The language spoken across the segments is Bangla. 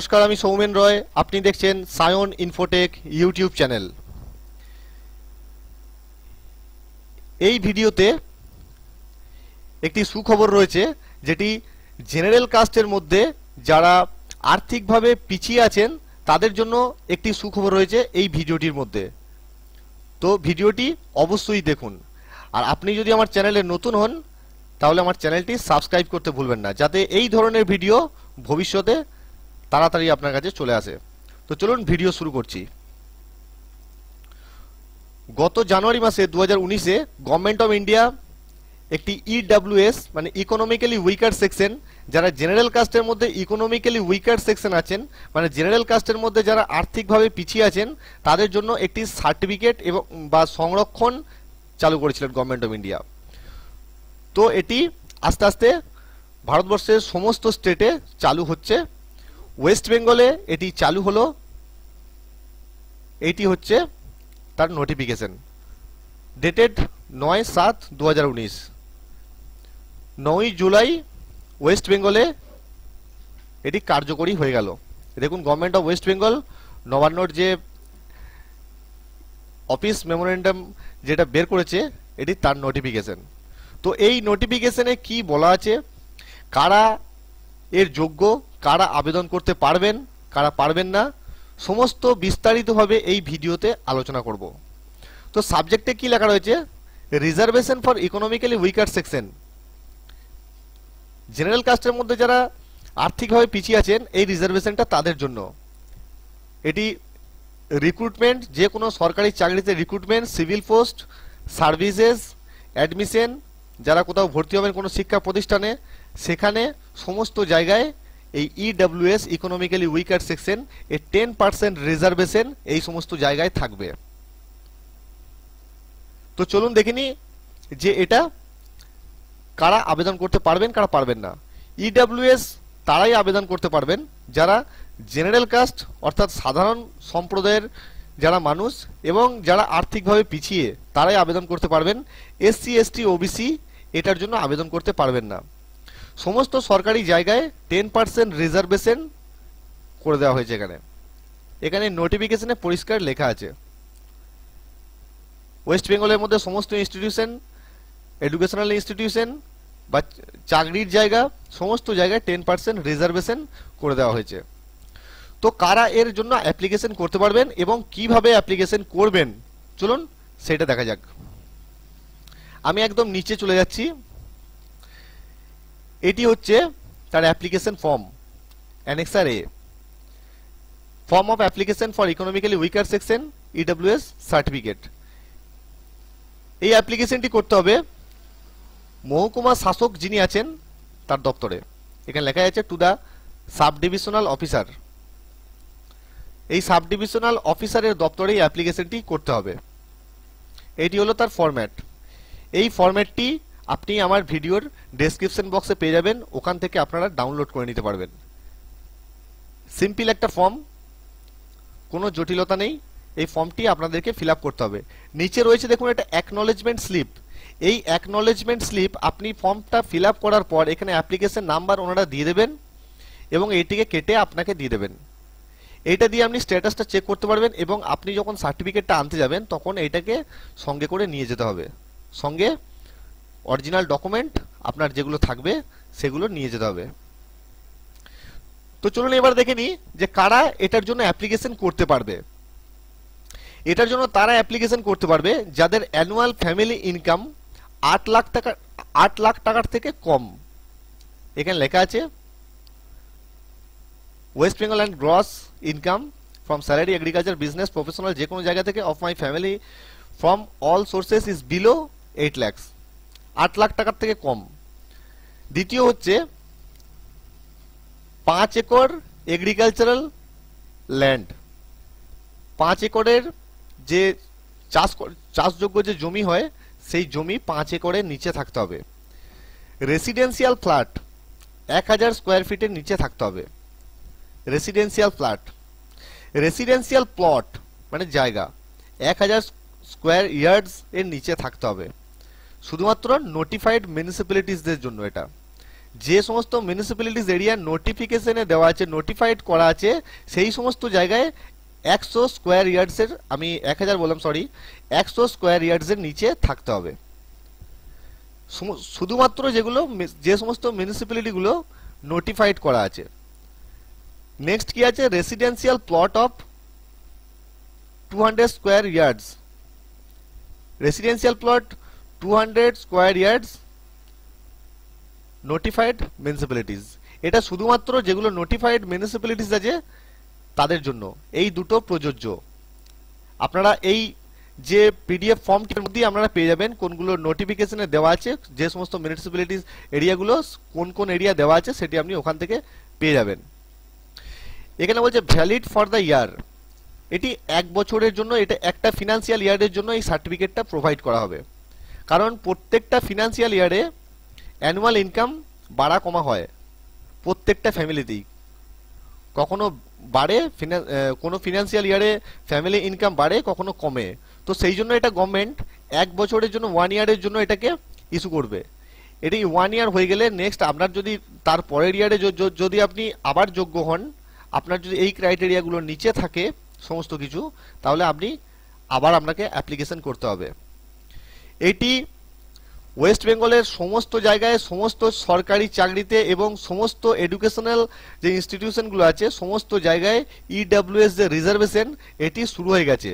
নমস্কার আমি সৌমেন রয় আপনি দেখছেন সায়ন ইনফোটেক ইউটিউব চ্যানেল এই ভিডিওতে একটি সুখবর রয়েছে যেটি জেনারেল কাস্টের মধ্যে যারা আর্থিকভাবে পিছিয়ে আছেন তাদের জন্য একটি সুখবর রয়েছে এই ভিডিওটির মধ্যে তো ভিডিওটি অবশ্যই দেখুন আর আপনি যদি আমার চ্যানেলে নতুন হন তাহলে আমার চ্যানেলটি সাবস্ক্রাইব করতে ভুলবেন না যাতে এই ধরনের ভিডিও ভবিষ্যতে তাড়াতাড়ি আপনার কাছে চলে আসে তো চলুন ভিডিও শুরু করছি গত জানুয়ারি মাসে দু হাজার উনিশে গভর্নমেন্ট অফ ইন্ডিয়া একটি ইডাব্লিউএস e মানে ইকোনমিক্যালি উইকার সেকশন যারা জেনারেল কাস্টের মধ্যে ইকোনমিক্যালি উইকার সেকশন আছেন মানে জেনারেল কাস্টের মধ্যে যারা আর্থিকভাবে পিছিয়ে আছেন তাদের জন্য একটি সার্টিফিকেট এবং বা সংরক্ষণ চালু করেছিলেন গভর্নমেন্ট অফ ইন্ডিয়া তো এটি আস্তে আস্তে ভারতবর্ষের সমস্ত স্টেটে চালু হচ্ছে ওয়েস্ট বেঙ্গলে এটি চালু হলো এইটি হচ্ছে তার নোটিফিকেশন ডেটেড নয় সাত দু হাজার উনিশ নয় জুলাই ওয়েস্ট বেঙ্গলে এটি কার্যকরী হয়ে গেল দেখুন গভর্নমেন্ট অফ ওয়েস্ট বেঙ্গল নবান্নর যে অফিস মেমোরেন্ডাম যেটা বের করেছে এটি তার নোটিফিকেশন তো এই নোটিফিকেশনে কি বলা আছে কারা এর যোগ্য কারা আবেদন করতে পারবেন কারা পারবেন না সমস্ত বিস্তারিতভাবে এই ভিডিওতে আলোচনা করব তো সাবজেক্টে কি লেখা রয়েছে reservation for economically weaker section general কাস্টের মধ্যে যারা আর্থিকভাবে পিছিয়ে আছেন এই রিজার্ভেশনটা তাদের জন্য এটি রিক্রুটমেন্ট যে কোনো সরকারি চাকরিতে recruitment civil post services admission যারা কোথাও ভর্তি হবেন কোনো শিক্ষা প্রতিষ্ঠানে সেখানে সমস্ত জায়গায় এই ইডব্লিউএস ইকোনমিক্যালি উইকার সেকশন এর টেন পার্সেন্ট রিজার্ভেশন এই সমস্ত জায়গায় থাকবে তো চলুন দেখিনি যে এটা কারা আবেদন করতে পারবেন কারা পারবেন না ইডব্লিউএস e তারাই আবেদন করতে পারবেন যারা জেনারেল কাস্ট অর্থাৎ সাধারণ সম্প্রদায়ের যারা মানুষ এবং যারা আর্থিকভাবে পিছিয়ে তারাই আবেদন করতে পারবেন এসসি এসটি ওবিসি এটার জন্য আবেদন করতে পারবেন না সমস্ত সরকারি জায়গায় টেন পার্সেন্ট রিজার্ভেশন করে দেওয়া হয়েছে এখানে এখানে নোটিফিকেশনে পরিষ্কার লেখা আছে ওয়েস্ট বেঙ্গলের মধ্যে সমস্ত ইনস্টিটিউশন এডুকেশনাল ইনস্টিটিউশন বা চাকরির জায়গা সমস্ত জায়গায় টেন পার্সেন্ট রিজার্ভেশন করে দেওয়া হয়েছে তো কারা এর জন্য অ্যাপ্লিকেশন করতে পারবেন এবং কিভাবে অ্যাপ্লিকেশন করবেন চলুন সেটা দেখা যাক আমি একদম নিচে চলে যাচ্ছি এটি হচ্ছে তার application form annexure A form of application for economically weaker section এস সার্টিফিকেট এই অ্যাপ্লিকেশনটি করতে হবে মহকুমা শাসক যিনি আছেন তার দপ্তরে এখানে লেখা আছে to the sub divisional officer এই সাব ডিভিশনাল অফিসারের দপ্তরে এই অ্যাপ্লিকেশনটি করতে হবে এটি হলো তার ফরম্যাট এই ফরম্যাটটি আপনি আমার ভিডিওর ডেসক্রিপশন বক্সে পেয়ে যাবেন ওখান থেকে আপনারা ডাউনলোড করে নিতে পারবেন সিম্পল একটা ফর্ম কোনো জটিলতা নেই এই ফর্মটি আপনাদেরকে ফিল করতে হবে নিচে রয়েছে দেখুন একটা অ্যাকনলেজমেন্ট স্লিপ এই অ্যাকনলেজমেন্ট স্লিপ আপনি ফর্মটা ফিল করার পর এখানে অ্যাপ্লিকেশন নাম্বার ওনারা দিয়ে দেবেন এবং এটিকে কেটে আপনাকে দিয়ে দেবেন এটা দিয়ে আপনি স্ট্যাটাসটা চেক করতে পারবেন এবং আপনি যখন সার্টিফিকেটটা আনতে যাবেন তখন এটাকে সঙ্গে করে নিয়ে যেতে হবে সঙ্গে অরিজিনাল ডকুমেন্ট আপনার যেগুলো থাকবে সেগুলো নিয়ে যেতে হবে তো চলুন এবার দেখে নিই যে কারা এটার জন্য অ্যাপ্লিকেশন করতে পারবে এটার জন্য তারা অ্যাপ্লিকেশন করতে পারবে যাদের অ্যানুয়াল ফ্যামিলি ইনকাম আট লাখ টাকা আট লাখ টাকার থেকে কম এখানে লেখা আছে West Bengal and gross income from salary agriculture business professional যে কোনো জায়গা থেকে of my family from all sources is below eight lakhs আট লাখ টাকার থেকে কম দ্বিতীয় হচ্ছে পাঁচ একর এগ্রিকালচারাল ল্যান্ড পাঁচ একরের যে চাষ চাষযোগ্য যে জমি হয় সেই জমি পাঁচ একরের নিচে থাকতে হবে রেসিডেন্সিয়াল ফ্ল্যাট এক হাজার স্কোয়ার ফিটের নিচে থাকতে হবে রেসিডেন্সিয়াল ফ্ল্যাট রেসিডেন্সিয়াল প্লট মানে জায়গা এক হাজার স্কোয়ার ইয়ার্ডস এর নিচে থাকতে হবে শুধুমাত্র নোটিফাইড মিউনিসিপ্যালিটিসদের জন্য এটা যে সমস্ত মিউনিসিপ্যালিটিস এরিয়া নোটিফিকেশনে দেওয়া আছে নোটিফাইড করা আছে সেই সমস্ত জায়গায় একশো স্কোয়ার ইয়ার্ডসের আমি এক হাজার বললাম সরি একশো স্কোয়ার ইয়ার্ডসের নিচে থাকতে হবে শুধুমাত্র যেগুলো যে সমস্ত মিউনিসিপ্যালিটিগুলো নোটিফাইড করা আছে নেক্সট কি আছে residential plot of two hundred square yards residential plot 200 square yards notified municipalities এটা শুধুমাত্র যেগুলো নোটিফাইড মিউনিসিপ্যালিটিস আছে তাদের জন্য এই দুটো প্রযোজ্য আপনারা এই যে পিডিএফ ফর্মটির মধ্যেই আপনারা পেয়ে যাবেন কোনগুলো নোটিফিকেশনে দেওয়া আছে যে সমস্ত মিউনিসিপ্যালিটিস এরিয়াগুলো কোন কোন এরিয়া দেওয়া আছে সেটি আপনি ওখান থেকে পেয়ে যাবেন এখানে বলছে ভ্যালিড ফর দ্য ইয়ার এটি এক বছরের জন্য এটা একটা ফিনান্সিয়াল ইয়ারের জন্য এই সার্টিফিকেটটা প্রোভাইড করা হবে কারণ প্রত্যেকটা ফিনান্সিয়াল ইয়ারে অ্যানুয়াল ইনকাম বাড়া কমা হয় প্রত্যেকটা ফ্যামিলিতেই কখনো বাড়ে কোনো ফিনান্সিয়াল ইয়ারে ফ্যামিলি ইনকাম বাড়ে কখনো কমে তো সেই জন্য এটা গভর্নমেন্ট এক বছরের জন্য ওয়ান ইয়ারের জন্য এটাকে ইস্যু করবে এটি ওয়ান ইয়ার হয়ে গেলে নেক্সট আপনার যদি তার পরের ইয়ারে যদি আপনি আবার যোগ্য হন আপনার যদি এই ক্রাইটেরিয়াগুলোর নিচে থাকে সমস্ত কিছু তাহলে আপনি আবার আপনাকে অ্যাপ্লিকেশন করতে হবে এটি ওয়েস্ট বেঙ্গলের সমস্ত জায়গায় সমস্ত সরকারি চাকরিতে এবং সমস্ত এডুকেশনাল যে ইনস্টিটিউশনগুলো আছে সমস্ত জায়গায় ইডাব্লিউএস e যে রিজার্ভেশন এটি শুরু হয়ে গেছে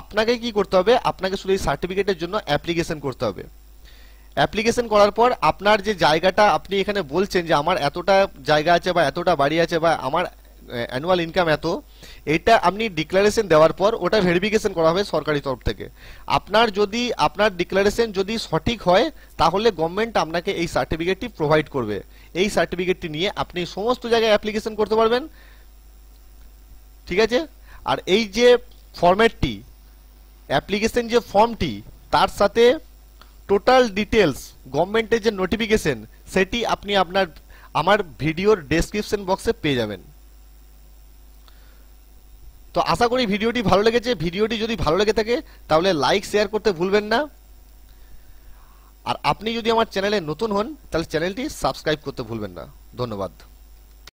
আপনাকে কি করতে হবে আপনাকে শুধু এই সার্টিফিকেটের জন্য অ্যাপ্লিকেশন করতে হবে অ্যাপ্লিকেশন করার পর আপনার যে জায়গাটা আপনি এখানে বলছেন যে আমার এতটা জায়গা আছে বা এতটা বাড়ি আছে বা আমার অ্যানুয়াল ইনকাম এত এটা আপনি ডিক্লারেশন দেওয়ার পর ওটা ভেরিফিকেশন করা হবে সরকারি তরফ থেকে আপনার যদি আপনার ডিক্লারেশন যদি সঠিক হয় তাহলে গভর্নমেন্ট আপনাকে এই সার্টিফিকেটটি প্রোভাইড করবে এই সার্টিফিকেটটি নিয়ে আপনি সমস্ত জায়গায় অ্যাপ্লিকেশন করতে পারবেন ঠিক আছে আর এই যে ফর্ম্যাটটি অ্যাপ্লিকেশন যে ফর্মটি তার সাথে টোটাল ডিটেলস গভর্নমেন্টের যে নোটিফিকেশন সেটি আপনি আপনার আমার ভিডিওর ডেসক্রিপশন বক্সে পেয়ে যাবেন তো আশা করি ভিডিওটি ভালো লেগেছে ভিডিওটি যদি ভালো লেগে থাকে তাহলে লাইক শেয়ার করতে ভুলবেন না আর আপনি যদি আমার চ্যানেলে নতুন হন তাহলে চ্যানেলটি সাবস্ক্রাইব করতে ভুলবেন না ধন্যবাদ